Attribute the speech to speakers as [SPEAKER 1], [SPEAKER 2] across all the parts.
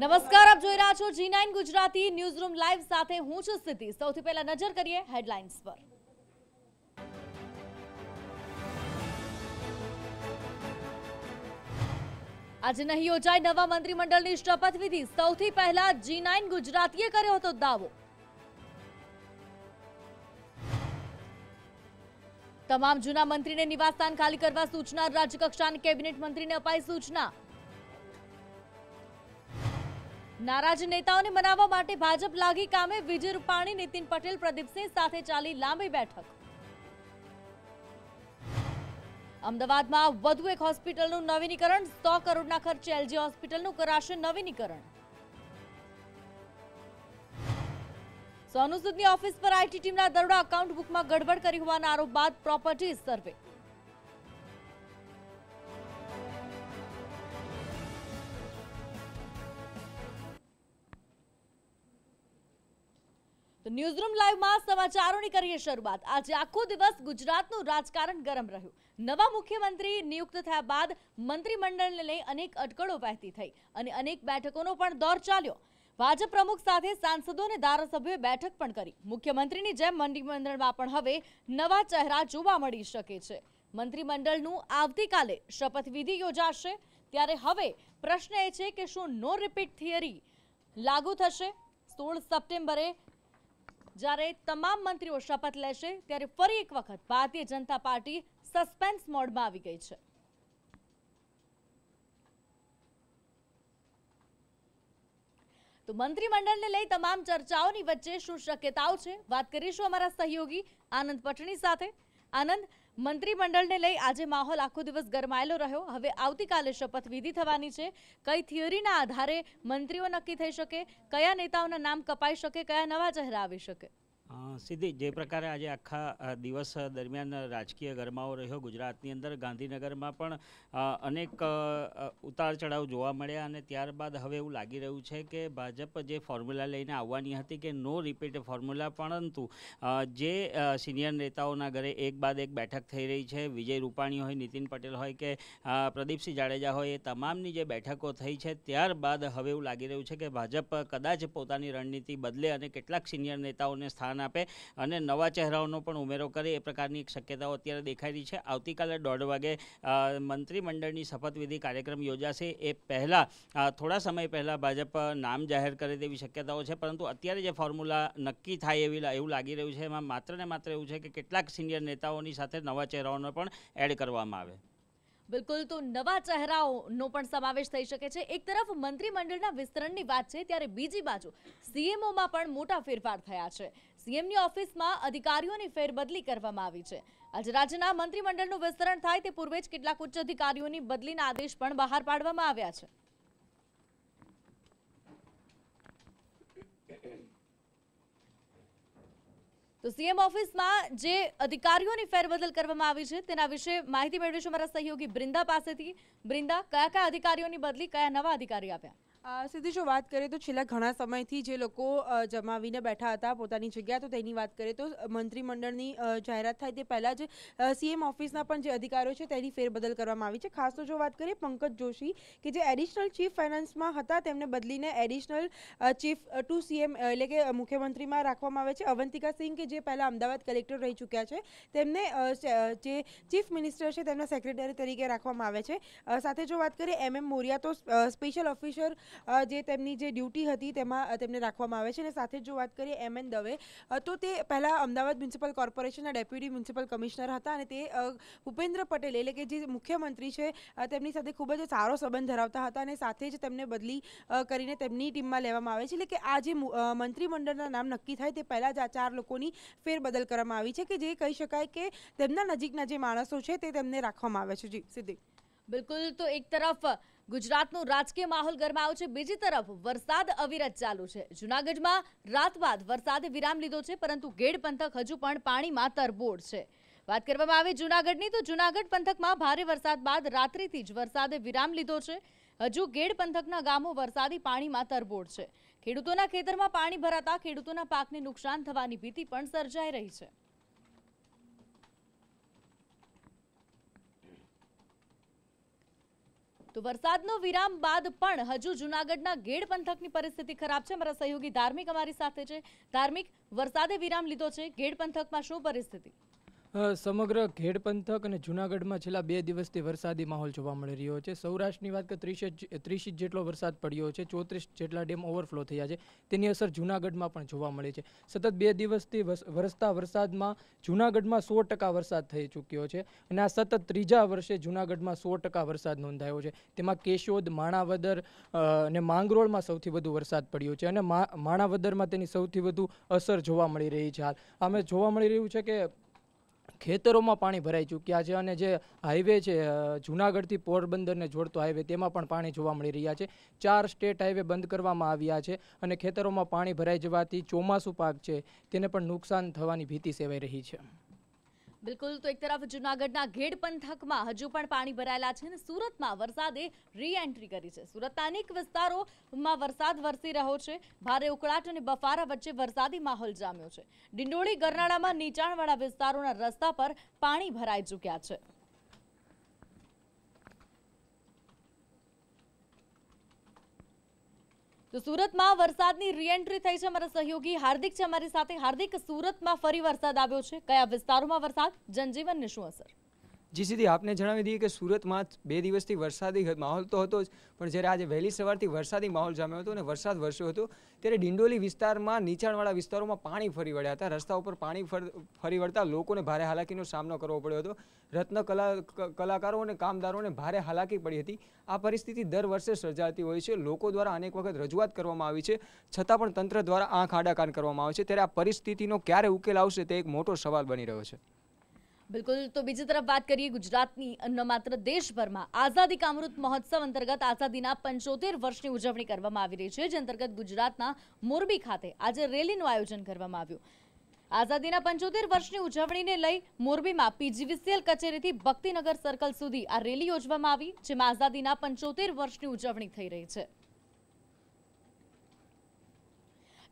[SPEAKER 1] નમસ્કાર આપ જોઈ રહ્યા
[SPEAKER 2] છો G nine Gujarati news room live સાથે હું છું સ્થિતિ સૌથી પહેલા નજર કરીએ હેડલાઇન્સ પર આજે નહીં યોજાય નવા મંત્રીમંડળની શપથવિધિ સૌથી પહેલા જી નાઇન ગુજરાતીએ કર્યો હતો દાવો તમામ જૂના મંત્રીને નિવાસસ્થાન ખાલી કરવા સૂચના રાજ્યકક્ષાની કેબિનેટ મંત્રીને અપાઈ સૂચના નારાજ નેતાઓને મનાવવા માટે ભાજપ લાગી કામે વિજય રૂપાણી નીતિન પટેલ પ્રદીપસિંહ સાથે ચાલી લાંબી બેઠક અમદાવાદમાં વધુ એક હોસ્પિટલનું નવીનીકરણ સો કરોડના ખર્ચે એલજી હોસ્પિટલનું કરાશે નવીનીકરણ સોનુ સૂદની ઓફિસ પર આઈટી ટીમના દરોડા એકાઉન્ટ બુકમાં ગડબડ કરી હોવાના આરોપ બાદ પ્રોપર્ટી સર્વે તો ન્યૂઝરૂમ લાઈવમાં સમાચારોની કરીએ શરૂઆત આજે આખો દિવસ ગુજરાતનું રાજકારણ ગરમ રહ્યું નવા મુખ્યમંત્રી નિયુક્ત થયા બાદ મંત્રીમંડળને લઈ અનેક અટકળો વહેતી થઈ અને અનેક બેઠકોનો પણ દોર ચાલ્યો ભાજપ પ્રમુખ સાથે સાંસદો અને ધારાસભ્યોએ બેઠક પણ કરી મુખ્યમંત્રીની જેમ મંત્રીમંડળમાં પણ હવે નવા ચહેરા જોવા મળી શકે છે મંત્રીમંડળનું આવતીકાલે શપથવિધિ યોજાશે ત્યારે હવે પ્રશ્ન એ છે કે શું નો રિપીટ થિયરી લાગુ થશે સોળ સપ્ટેમ્બરે જ્યારે તમામ મંત્રીઓ શપથ લેશે ત્યારે ફરી એક વખત ભારતીય જનતા પાર્ટી સસ્પેન્સ મોડમાં આવી ગઈ છે તો મંત્રીમંડળને લઈ તમામ ચર્ચાઓની વચ્ચે શું શક્યતાઓ છે વાત કરીશું અમારા સહયોગી આનંદ પટણી સાથે આનંદ મંત્રીમંડળને લઈ આજે માહોલ આખો દિવસ ગરમાયેલો રહ્યો હવે આવતીકાલે શપથવિધિ થવાની છે કઈ થિયરીના આધારે મંત્રીઓ નક્કી થઈ શકે કયા નેતાઓના નામ કપાઈ શકે કયા નવા ચહેરા આવી શકે
[SPEAKER 3] સિદ્ધિ જે પ્રકારે આજે આખા દિવસ દરમિયાન રાજકીય ગરમાવો રહ્યો ગુજરાતની અંદર ગાંધીનગરમાં પણ અનેક ઉતાર ચઢાવ જોવા મળ્યા અને ત્યારબાદ હવે એવું લાગી રહ્યું છે કે ભાજપ જે ફોર્મ્યુલા લઈને આવવાની હતી કે નો રિપીટ ફોર્મ્યુલા પરંતુ જે સિનિયર નેતાઓના ઘરે એક બાદ એક બેઠક થઈ રહી છે વિજય રૂપાણી હોય નીતિન પટેલ હોય કે પ્રદીપસિંહ જાડેજા હોય એ તમામની જે બેઠકો થઈ છે ત્યારબાદ હવે એવું લાગી રહ્યું છે કે ભાજપ કદાચ પોતાની રણનીતિ બદલે અને કેટલાક સિનિયર નેતાઓને સ્થાન પ્રોત્સાહન આપે અને નવા ચહેરાઓનો પણ ઉમેરો કરે એ પ્રકારની એક શક્યતાઓ અત્યારે દેખાઈ રહી છે આવતીકાલે દોઢ વાગે મંત્રીમંડળની શપથવિધિ કાર્યક્રમ યોજાશે એ પહેલાં થોડા સમય પહેલાં ભાજપ નામ જાહેર કરે તેવી શક્યતાઓ છે પરંતુ અત્યારે જે ફોર્મ્યુલા નક્કી થાય એવી એવું લાગી રહ્યું છે એમાં માત્ર ને માત્ર એવું છે કે કેટલાક સિનિયર નેતાઓની સાથે નવા ચહેરાઓને પણ એડ કરવામાં આવે
[SPEAKER 2] બિલકુલ તો નવા ચહેરાઓનો પણ સમાવેશ થઈ શકે છે એક તરફ મંત્રીમંડળના વિસ્તરણની વાત છે ત્યારે બીજી બાજુ સીએમઓમાં પણ મોટા ફેરફાર થયા છે સીએમની ઓફિસમાં અધિકારીઓની ફેરબદલી કરવામાં આવી છે આજે રાજ્યના મંત્રીમંડળનું વિસ્તરણ થાય તે પૂર્વે જ કેટલાક ઉચ્ચ અધિકારીઓની બદલીના આદેશ પણ બહાર પાડવામાં આવ્યા છે તો સીએમ ઓફિસમાં જે અધિકારીઓની ફેરબદલ કરવામાં આવી છે તેના વિશે માહિતી મેળવીશું મારા સહયોગી બ્રિંદા પાસેથી બ્રિંદા કયા કયા
[SPEAKER 1] અધિકારીઓની બદલી કયા નવા અધિકારી આપ્યા સીધી જો વાત કરીએ તો છેલ્લા ઘણા સમયથી જે લોકો જમાવીને બેઠા હતા પોતાની જગ્યા તો તેની વાત કરીએ તો મંત્રીમંડળની જાહેરાત થાય તે પહેલાં જ સીએમ ઓફિસના પણ જે અધિકારો છે તેની ફેરબદલ કરવામાં આવી છે ખાસ તો જો વાત કરીએ પંકજ જોશી કે જે એડિશનલ ચીફ ફાઇનાન્સમાં હતા તેમને બદલીને એડિશનલ ચીફ ટુ સીએમ એટલે કે મુખ્યમંત્રીમાં રાખવામાં આવે છે અવંતિકા સિંહ કે જે પહેલાં અમદાવાદ કલેક્ટર રહી ચૂક્યા છે તેમને જે ચીફ મિનિસ્ટર છે તેમના સેક્રેટરી તરીકે રાખવામાં આવે છે સાથે જો વાત કરીએ એમ એમ મોરિયા તો સ્પેશિયલ ઓફિસર જે તેમની જે ડ્યુટી હતી તેમાં તેમને રાખવામાં આવે છે અને સાથે જો વાત કરીએ એમ એન દવે તો તે પહેલાં અમદાવાદ મ્યુનિસિપલ કોર્પોરેશનના ડેપ્યુટી મ્યુનિસિપલ કમિશનર હતા અને તે ભૂપેન્દ્ર પટેલ એટલે કે જે મુખ્યમંત્રી છે તેમની સાથે ખૂબ જ સારો સંબંધ ધરાવતા હતા અને સાથે જ તેમને બદલી કરીને તેમની ટીમમાં લેવામાં આવે છે એટલે કે આ જે મંત્રીમંડળના નામ નક્કી થાય તે પહેલાં જ આ ચાર લોકોની ફેરબદલ કરવામાં આવી છે કે જે કહી શકાય કે તેમના નજીકના જે માણસો છે તે તેમને રાખવામાં આવે છે જી સિદ્ધિ
[SPEAKER 2] બિલકુલ તો એક તરફ ગુજરાતનો રાજકીય માહોલ ગરમાયો છે બીજી તરફ વરસાદ અવિરત ચાલુ છે જૂનાગઢમાં રાત બાદ વરસાદે વિરામ લીધો છે પરંતુ ગેડ પંથક હજુ પણ પાણીમાં તરબોળ છે વાત કરવામાં આવે જૂનાગઢની તો જૂનાગઢ પંથકમાં ભારે વરસાદ બાદ રાત્રિથી જ વરસાદે વિરામ લીધો છે હજુ ગેડ પંથકના ગામો વરસાદી પાણીમાં તરબોળ છે ખેડૂતોના ખેતરમાં પાણી ભરાતા ખેડૂતોના પાકને નુકસાન થવાની ભીતિ પણ સર્જાઈ રહી છે તો વરસાદનો વિરામ બાદ પણ હજુ જુનાગઢના ગેડ પંથકની પરિસ્થિતિ ખરાબ છે મારા સહયોગી ધાર્મિક અમારી સાથે છે ધાર્મિક વરસાદે વિરામ લીધો છે ગેડ પંથકમાં શું પરિસ્થિતિ
[SPEAKER 4] સમગ્ર ઘેડ પંથક અને જૂનાગઢમાં છેલ્લા બે દિવસથી વરસાદી માહોલ જોવા મળી રહ્યો છે સૌરાષ્ટ્રની વાત કરીએ ત્રીસ ત્રીસ જેટલો વરસાદ પડ્યો છે ચોત્રીસ જેટલા ડેમ ઓવરફ્લો થયા છે તેની અસર જૂનાગઢમાં પણ જોવા મળી છે સતત બે દિવસથી વરસતા વરસાદમાં જૂનાગઢમાં સો ટકા વરસાદ થઈ ચૂક્યો છે અને આ સતત ત્રીજા વર્ષે જૂનાગઢમાં સો ટકા વરસાદ નોંધાયો છે તેમાં કેશોદ માણાવદર અને માંગરોળમાં સૌથી વધુ વરસાદ પડ્યો છે અને માણાવદરમાં તેની સૌથી વધુ અસર જોવા મળી રહી છે હાલ આમે જોવા મળી રહ્યું છે કે ખેતરોમાં પાણી ભરાઈ ચૂક્યા છે અને જે હાઈવે છે જૂનાગઢથી પોરબંદરને જોડતો હાઈવે તેમાં પણ પાણી જોવા મળી રહ્યા છે ચાર સ્ટેટ હાઈવે બંધ કરવામાં આવ્યા છે અને ખેતરોમાં પાણી ભરાઈ જવાથી ચોમાસું પાક છે તેને પણ નુકસાન થવાની ભીતિ સેવાઈ રહી છે
[SPEAKER 2] બિલકુલ તો એક તરફ જૂનાગઢના ઘેડ પંથકમાં હજુ પણ પાણી ભરાયેલા છે અને સુરતમાં વરસાદે રી એન્ટ્રી કરી છે સુરતના અનેક વિસ્તારોમાં વરસાદ વરસી રહ્યો છે ભારે ઉકળાટ અને બફારા વચ્ચે વરસાદી માહોલ જામ્યો છે ડિંડોળી ગરનાળામાં નીચાણવાળા વિસ્તારોના રસ્તા પર પાણી ભરાઈ ચૂક્યા છે તો સુરતમાં વરસાદની રીએન્ટ્રી થઈ છે મારા સહયોગી હાર્દિક છે અમારી સાથે હાર્દિક સુરતમાં ફરી વરસાદ આવ્યો છે કયા વિસ્તારોમાં વરસાદ જનજીવનને શું અસર
[SPEAKER 4] જી સીધી આપને જણાવી દઈએ કે સુરતમાં બે દિવસથી વરસાદી માહોલ તો હતો જ પણ જ્યારે આજે વહેલી સવારથી વરસાદી માહોલ જામ્યો હતો અને વરસાદ વરસ્યો હતો ત્યારે ડિંડોલી વિસ્તારમાં નીચાણવાળા વિસ્તારોમાં પાણી ફરી વળ્યા હતા રસ્તા ઉપર પાણી ફરી વળતા લોકોને ભારે હાલાકીનો સામનો કરવો પડ્યો હતો રત્ન કલા કલાકારો અને કામદારોને ભારે હાલાકી પડી હતી આ પરિસ્થિતિ દર વર્ષે સર્જાતી હોય છે લોકો દ્વારા અનેક વખત રજૂઆત કરવામાં આવી છે છતાં પણ તંત્ર દ્વારા આંખ આડાકાન કરવામાં આવે છે ત્યારે આ પરિસ્થિતિનો ક્યારે ઉકેલ આવશે તે એક મોટો સવાલ બની રહ્યો છે
[SPEAKER 2] બિલકુલ તો બીજી તરફ વાત કરીએ ગુજરાતની અન્ન માત્ર દેશભરમાં આઝાદી કામૃત મહોત્સવ અંતર્ગત આઝાદીના પંચોતેર વર્ષની ઉજવણી કરવામાં આવી રહી છે જે અંતર્ગત ગુજરાતના મોરબી ખાતે આજે રેલીનું આયોજન કરવામાં આવ્યું આઝાદીના પંચોતેર વર્ષની ઉજવણીને લઈ મોરબીમાં પીજીવીસીએલ કચેરીથી ભક્તિનગર સર્કલ સુધી આ રેલી યોજવામાં આવી જેમાં આઝાદીના પંચોતેર વર્ષની ઉજવણી થઈ રહી છે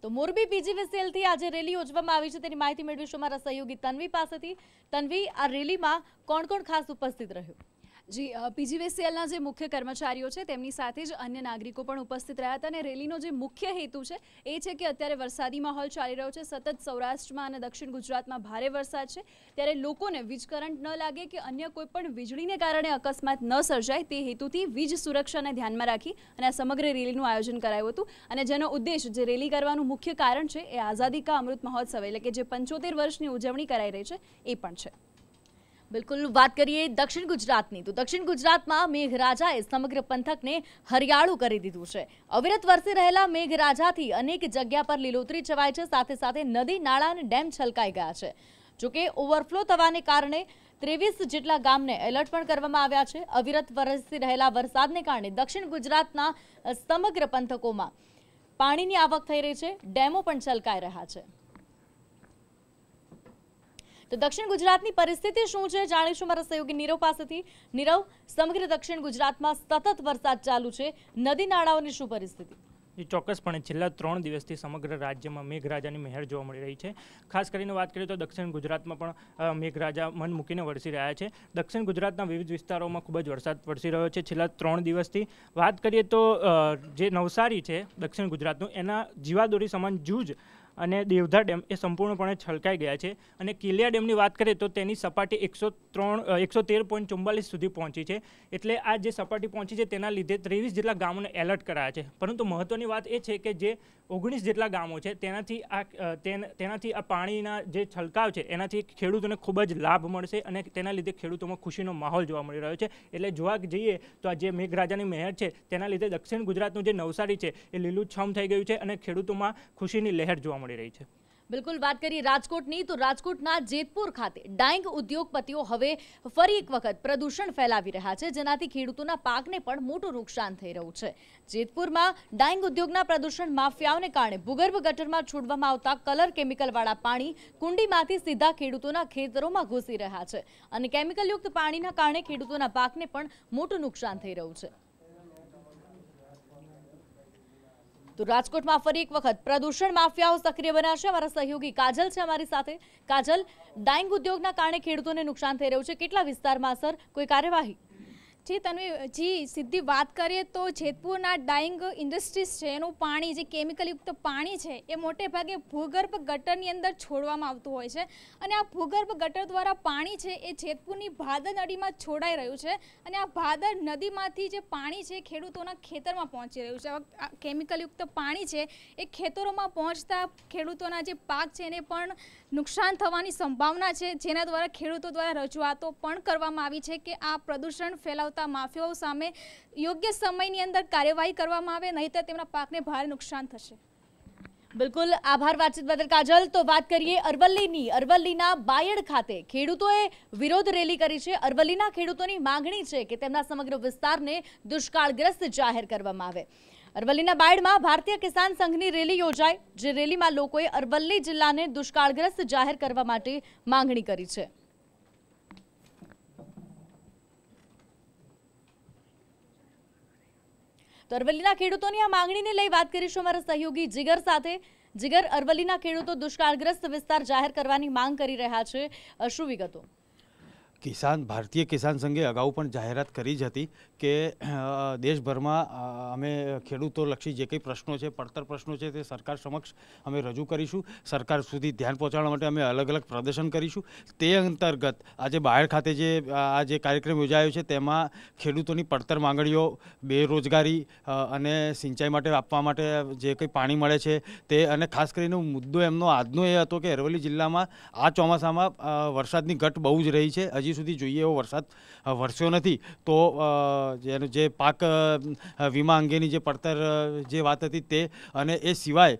[SPEAKER 2] તો મોરબી પીજીવીસીએલથી આજે રેલી યોજવામાં આવી છે તેની માહિતી મેળવીશું અમારા સહયોગી તન્વી પાસેથી તન્વી આ રેલીમાં કોણ કોણ ખાસ ઉપસ્થિત રહ્યું જી પીજીવીસીએલના જે મુખ્ય કર્મચારીઓ છે તેમની સાથે જ અન્ય નાગરિકો પણ ઉપસ્થિત રહ્યા હતા અને રેલીનો જે મુખ્ય હેતુ છે એ છે કે અત્યારે વરસાદી માહોલ ચાલી રહ્યો છે સતત સૌરાષ્ટ્રમાં અને દક્ષિણ ગુજરાતમાં ભારે વરસાદ છે ત્યારે લોકોને વીજ કરંટ ન લાગે કે અન્ય કોઈ પણ વીજળીને કારણે અકસ્માત ન સર્જાય તે હેતુથી વીજ સુરક્ષાને ધ્યાનમાં રાખી અને આ સમગ્ર રેલીનું આયોજન કરાયું હતું અને જેનો ઉદ્દેશ જે રેલી કરવાનું મુખ્ય કારણ છે એ આઝાદી કા અમૃત મહોત્સવ એટલે કે જે પંચોતેર વર્ષની ઉજવણી કરાઈ રહી છે એ પણ છે બિલકુલ વાત કરીએ દક્ષિણ ગુજરાતની તો દક્ષિણ ગુજરાતમાં મેઘરાજાએ સમગ્ર પંથકને હરિયાળું કરી દીધું છે અવિરત વરસી રહેલા મેઘરાજાથી અનેક જગ્યા પર લીલોતરી છવાય છે સાથે સાથે નદી નાળા અને ડેમ છલકાઈ ગયા છે જોકે ઓવરફ્લો થવાને કારણે ત્રેવીસ જેટલા ગામને એલર્ટ પણ કરવામાં આવ્યા છે અવિરત વરસી રહેલા વરસાદને કારણે દક્ષિણ ગુજરાતના સમગ્ર પંથકોમાં પાણીની આવક થઈ રહી છે ડેમો પણ છલકાઈ રહ્યા છે તો દક્ષિણ ગુજરાતની પરિસ્થિતિ શું છે જાણીશું મારા સહયોગી નીરવ પાસેથી નીરવ સમગ્ર દક્ષિણ ગુજરાતમાં સતત વરસાદ ચાલુ છે નદી નાળાઓની શું પરિસ્થિતિ
[SPEAKER 3] ચોક્કસપણે છેલ્લા ત્રણ દિવસથી સમગ્ર રાજ્યમાં મેઘરાજાની મહેર જોવા મળી રહી છે ખાસ કરીને વાત કરીએ તો દક્ષિણ ગુજરાતમાં પણ મેઘરાજા મન મૂકીને વરસી રહ્યા છે દક્ષિણ ગુજરાતના વિવિધ વિસ્તારોમાં ખૂબ જ વરસાદ વરસી રહ્યો છે છેલ્લા ત્રણ દિવસથી વાત કરીએ તો જે નવસારી છે દક્ષિણ ગુજરાતનું એના જીવાદોરી સમાન જૂજ અને દેવધા ડેમ એ સંપૂર્ણપણે છલકાઈ ગયા છે અને કિલિયા ડેમની વાત કરીએ તો તેની સપાટી એકસો ત્રણ એકસો તેર પોઈન્ટ ચુમ્બાલીસ સુધી પહોંચી છે એટલે આ જે સપાટી પહોંચી છે તેના લીધે ત્રેવીસ જેટલા ગામોને એલર્ટ કરાયા છે પરંતુ મહત્ત્વની વાત એ છે કે જે ઓગણીસ જેટલા ગામો છે તેનાથી આ તેનાથી આ પાણીના જે છલકાવ છે એનાથી ખેડૂતોને ખૂબ જ લાભ મળશે અને તેના લીધે ખેડૂતોમાં ખુશીનો માહોલ જોવા મળી રહ્યો છે એટલે જોવા જઈએ તો આ જે મેઘરાજાની મહેર છે તેના લીધે દક્ષિણ ગુજરાતનું જે નવસારી છે એ લીલુંછમ થઈ ગયું છે અને ખેડૂતોમાં ખુશીની લહેર જોવા મળી રહી છે
[SPEAKER 2] બિલકુલ વાત કરી રાજકોટની તો રાજકોટના જેતપુર ખાતે ડાઈંગ ઉદ્યોગપતિઓ હવે ફરી એક વખત પ્રદૂષણ ફેલાવી રહ્યા છે જેનાથી ખેડૂતોના પાકને પણ મોટું નુકસાન થઈ રહ્યું છે જેતપુરમાં ડાઈંગ ઉદ્યોગના પ્રદૂષણ માફિયાઓને કારણે ભૂગર્ભ ગટરમાં છોડવામાં આવતા કલર કેમિકલવાળા પાણી કુંડીમાંથી સીધા ખેડૂતોના ખેતરોમાં ઘૂસી રહ્યા છે અને કેમિકલયુક્ત પાણીના કારણે ખેડૂતોના પાકને પણ મોટું નુકસાન થઈ રહ્યું છે તો રાજકોટમાં ફરી એક વખત પ્રદૂષણ માફિયાઓ સક્રિય બન્યા છે અમારા સહયોગી કાજલ છે અમારી સાથે કાજલ ડાઇંગ ઉદ્યોગના કારણે ખેડૂતોને નુકસાન થઈ રહ્યું છે કેટલા વિસ્તારમાં સર કોઈ કાર્યવાહી જી તન્વી જી સીધી વાત કરીએ તો જેતપુરના ડાઇંગ ઇન્ડસ્ટ્રીઝ છે એનું પાણી જે કેમિકલયુક્ત પાણી છે એ મોટે ભાગે ભૂગર્ભ ગટરની અંદર છોડવામાં આવતું હોય છે અને આ ભૂગર્ભ ગટર દ્વારા પાણી છે એ જેતપુરની ભાદર નદીમાં છોડાઈ રહ્યું છે અને આ ભાદર નદીમાંથી જે પાણી છે ખેડૂતોના ખેતરમાં પહોંચી રહ્યું છે આ કેમિકલયુક્ત પાણી છે એ ખેતરોમાં પહોંચતા ખેડૂતોના જે પાક છે એને પણ નુકસાન થવાની સંભાવના છે જેના દ્વારા ખેડૂતો દ્વારા રજૂઆતો પણ કરવામાં આવી છે કે આ પ્રદૂષણ ફેલાવતા માફિયાઓ સામે યોગ્ય સમયની અંદર કાર્યવાહી કરવામાં આવે નહીંતર તેમના પાકને ભારે નુકસાન થશે બિલકુલ આભાર વાતચીત બદલ કાજલ તો વાત કરીએ અરવલ્લીની અરવલ્લીના બાયડ ખાતે ખેડૂતોએ વિરોધ રેલી કરી છે અરવલ્લીના ખેડૂતોની માગણી છે કે તેમના સમગ્ર વિસ્તારને દુષ્કાળગ્રસ્ત જાહેર કરવામાં આવે અરવલ્લીના બાયડમાં ભારતીય કિસાન સંઘની રેલી યોજાઈ જે રેલીમાં લોકોએ અરવલ્લી જિલ્લાને દુષ્કાળગ્રસ્ત જાહેર કરવા માટે માંગણી કરી છે તો અરવલ્લીના ખેડૂતોની આ માંગણીને લઈ વાત કરીશું અમારા સહયોગી જીગર સાથે જીગર અરવલ્લીના ખેડૂતો દુષ્કાળગ્રસ્ત વિસ્તાર જાહેર કરવાની માંગ કરી રહ્યા છે શું વિગતો
[SPEAKER 4] કિસાન ભારતીય કિસાન સંઘે અગાઉ પણ જાહેરાત કરી જ હતી કે દેશભરમાં અમે ખેડૂતોલક્ષી જે કંઈ પ્રશ્નો છે પડતર પ્રશ્નો છે તે સરકાર સમક્ષ અમે રજૂ કરીશું સરકાર સુધી ધ્યાન પહોંચાડવા માટે અમે અલગ અલગ પ્રદર્શન કરીશું તે અંતર્ગત આજે બાયડ ખાતે જે આ જે કાર્યક્રમ યોજાયો છે તેમાં ખેડૂતોની પડતર માંગણીઓ બેરોજગારી અને સિંચાઈ માટે આપવા માટે જે કંઈ પાણી મળે છે તે અને ખાસ કરીને મુદ્દો એમનો આજનો એ હતો કે અરવલ્લી જિલ્લામાં આ ચોમાસામાં વરસાદની ઘટ બહુ જ રહી છે હજી હજી સુધી જોઈએ એવો વરસાદ વરસ્યો નથી તો જેનું જે પાક વીમા અંગેની જે પડતર જે વાત હતી તે અને એ સિવાય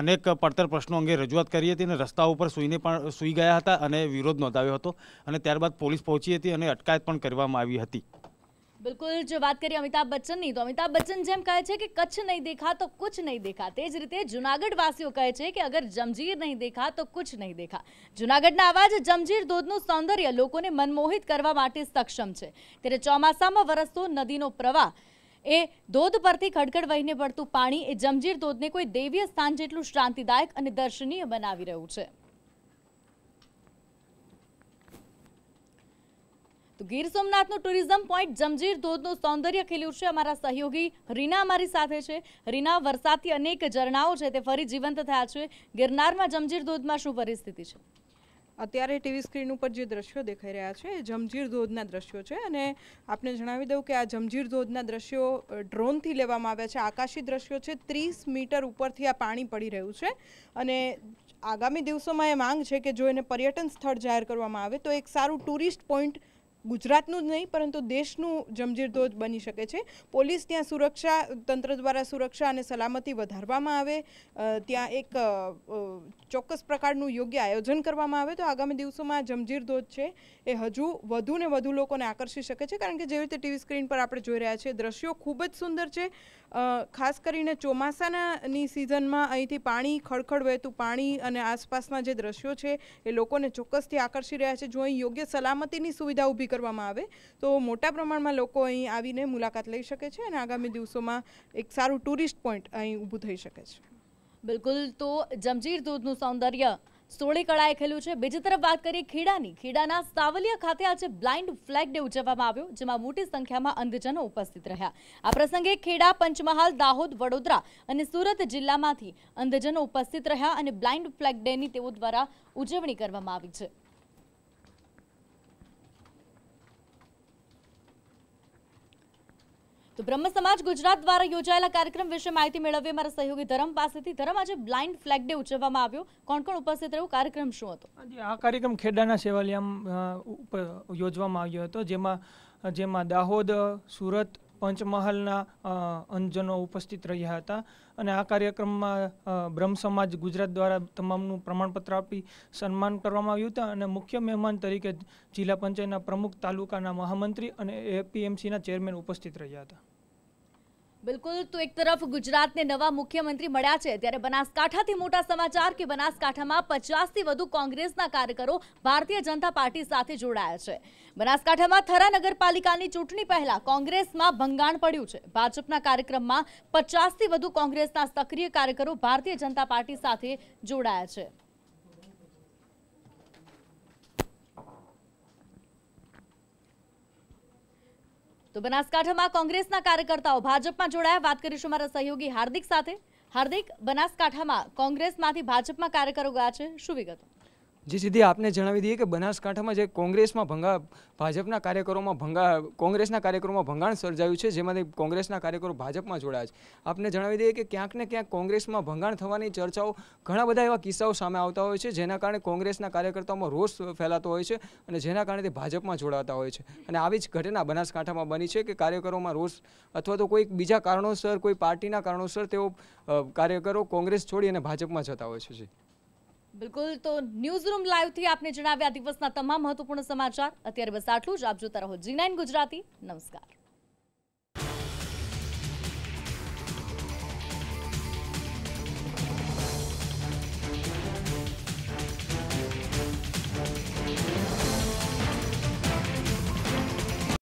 [SPEAKER 4] અનેક પડતર પ્રશ્નો અંગે રજૂઆત કરી હતી અને રસ્તા ઉપર સૂઈને પણ સૂઈ ગયા હતા અને વિરોધ નોંધાવ્યો હતો અને ત્યારબાદ પોલીસ પહોંચી હતી અને અટકાયત પણ કરવામાં આવી હતી
[SPEAKER 2] બિલકુલ જો વાત કરીએ અમિતાભ બચ્ચનની તો અમિતાભ બચ્ચન જેમ કહે છે કે કચ્છ નહીં દેખા તો કુછ નહીં દેખા તે જ રીતે જુનાગઢ વાસીઓ કહે છે કે અગર જમજીર નહીં દેખા તો કુછ નહીં દેખા જુનાગઢના આવા જ જમજીર ધોધનું સૌંદર્ય લોકોને મનમોહિત કરવા માટે સક્ષમ છે ત્યારે ચોમાસામાં વરસતો નદીનો પ્રવાહ એ ધોધ પરથી ખડખડ વહીને પડતું પાણી એ જમજીર ધોધને કોઈ દૈવીય સ્થાન જેટલું શાંતિદાયક અને દર્શનીય બનાવી રહ્યું છે તો ગીર સોમનાથનું ટુરિઝમ પોઈન્ટ જમજીર ધોધનું સૌંદર્ય ખીલ્યું છે અમારા સહયોગી રીના અમારી સાથે છે રીના વરસાદથી અનેક ઝરણાઓ છે તે ફરી જીવંત થયા છે
[SPEAKER 5] ગિરનારમાં જમજીર ધોધમાં શું પરિસ્થિતિ છે અત્યારે ટીવી સ્ક્રીન ઉપર જે દ્રશ્યો દેખાઈ રહ્યા છે એ જમજીર ધોધના દ્રશ્યો છે અને આપને જણાવી દઉં કે આ જમજીર ધોધના દ્રશ્યો ડ્રોનથી લેવામાં આવ્યા છે આકાશી દ્રશ્યો છે ત્રીસ મીટર ઉપરથી આ પાણી પડી રહ્યું છે અને આગામી દિવસોમાં એ માંગ છે કે જો એને પર્યટન સ્થળ જાહેર કરવામાં આવે તો એક સારું ટુરિસ્ટ પોઈન્ટ ગુજરાતનું જ નહીં પરંતુ દેશનું જમજીરદોજ બની શકે છે પોલીસ ત્યાં સુરક્ષા તંત્ર દ્વારા સુરક્ષા અને સલામતી વધારવામાં આવે ત્યાં એક ચોક્કસ પ્રકારનું યોગ્ય આયોજન કરવામાં આવે તો આગામી દિવસોમાં જમજીરદોજ છે એ હજુ વધુ ને વધુ લોકોને આકર્ષી શકે છે કારણ કે જેવી રીતે ટીવી સ્ક્રીન પર આપણે જોઈ રહ્યા છીએ દ્રશ્યો ખૂબ જ સુંદર છે ખાસ કરીને ચોમાસાનાની સિઝનમાં અહીંથી પાણી ખડખડ વહેતું પાણી અને આસપાસના જે દ્રશ્યો છે એ લોકોને ચોક્કસથી આકર્ષી રહ્યા છે જો અહીં યોગ્ય સલામતીની સુવિધા ઊભી કરવામાં આવે તો મોટા પ્રમાણમાં લોકો અહીં આવીને મુલાકાત લઈ શકે છે અને આગામી દિવસોમાં એક સારું ટુરિસ્ટ પોઈન્ટ અહીં ઊભું થઈ શકે છે બિલકુલ તો
[SPEAKER 2] જમજીર ધોધનું સૌંદર્ય સોળે કળાએ ખેલ્યું છે બીજી તરફ વાત કરીએ ખેડાની ખેડાના સાવલિયા ખાતે આજે બ્લાઇન્ડ ફ્લેગ ડે ઉજવવામાં આવ્યો જેમાં મોટી સંખ્યામાં અંધજનો ઉપસ્થિત રહ્યા આ પ્રસંગે ખેડા પંચમહાલ દાહોદ વડોદરા અને સુરત જિલ્લામાંથી અંધજનો ઉપસ્થિત રહ્યા અને બ્લાઇન્ડ ફ્લેગ ડેની તેઓ દ્વારા ઉજવણી કરવામાં આવી છે તો બ્રહ્મ સમાજ ગુજરાત દ્વારા યોજાયેલા કાર્યક્રમ વિશે માહિતી મેળવીએ મારા સહયોગી ધરમ પાસેથી ધરમ આજે બ્લાઇન્ડ ફ્લેગ ડે ઉજવવામાં આવ્યો કોણ કોણ ઉપસ્થિત રહ્યું કાર્યક્રમ શું હતો
[SPEAKER 4] આ કાર્યક્રમ ખેડાના સેવાલિયામ યોજવામાં આવ્યો હતો જેમાં જેમાં દાહોદ સુરત પંચમહાલના અંજનો ઉપસ્થિત રહ્યા હતા અને આ કાર્યક્રમમાં બ્રહ્મ સમાજ ગુજરાત દ્વારા તમામનું પ્રમાણપત્ર આપી સન્માન કરવામાં આવ્યું હતું અને મુખ્ય મહેમાન તરીકે જિલ્લા પંચાયતના પ્રમુખ તાલુકાના મહામંત્રી અને એપીએમસીના ચેરમેન ઉપસ્થિત રહ્યા હતા
[SPEAKER 2] બિલકુલ તો એક તરફ ગુજરાતને નવા મુખ્યમંત્રી મળ્યા છે ત્યારે બનાસકાંઠાથી મોટા સમાચાર કે બનાસકાંઠામાં પચાસથી વધુ કોંગ્રેસના કાર્યકરો ભારતીય જનતા પાર્ટી સાથે જોડાયા છે બનાસકાંઠામાં થરા નગરપાલિકાની ચૂંટણી પહેલા કોંગ્રેસમાં ભંગાણ પડ્યું છે ભાજપના કાર્યક્રમમાં પચાસથી વધુ કોંગ્રેસના સક્રિય કાર્યકરો ભારતીય જનતા પાર્ટી સાથે જોડાયા છે તો બનાસકાંઠામાં કોંગ્રેસના કાર્યકર્તાઓ ભાજપમાં જોડાયા વાત કરીશું મારા સહયોગી હાર્દિક સાથે હાર્દિક બનાસકાંઠામાં કોંગ્રેસમાંથી ભાજપમાં કાર્યકરો ગયા છે શું વિગતો
[SPEAKER 4] જે સીધી આપને જણાવી દઈએ કે બનાસકાંઠામાં જે કોંગ્રેસમાં ભંગા ભાજપના કાર્યકરોમાં ભંગા કોંગ્રેસના કાર્યકરોમાં ભંગાણ સર્જાયું છે જેમાંથી કોંગ્રેસના કાર્યકરો ભાજપમાં જોડાયા છે આપને જણાવી દઈએ કે ક્યાંક ને ક્યાંક કોંગ્રેસમાં ભંગાણ થવાની ચર્ચાઓ ઘણા બધા એવા કિસ્સાઓ સામે આવતા હોય છે જેના કારણે કોંગ્રેસના કાર્યકર્તાઓમાં રોષ ફેલાતો હોય છે અને જેના કારણે તે ભાજપમાં જોડાતા હોય છે અને આવી જ ઘટના બનાસકાંઠામાં બની છે કે કાર્યકરોમાં રોષ અથવા તો કોઈક બીજા કારણોસર કોઈ પાર્ટીના કારણોસર તેઓ કાર્યકરો કોંગ્રેસ છોડી અને ભાજપમાં જતા હોય છે જી
[SPEAKER 2] બિલકુલ તો ન્યૂઝ રૂમ થી આપને જણાવ્યા દિવસના તમામ મહત્વપૂર્ણ સમાચાર અત્યારે બસ આટલું જ આપ જોતા રહો જી નાઇન ગુજરાતી નમસ્કાર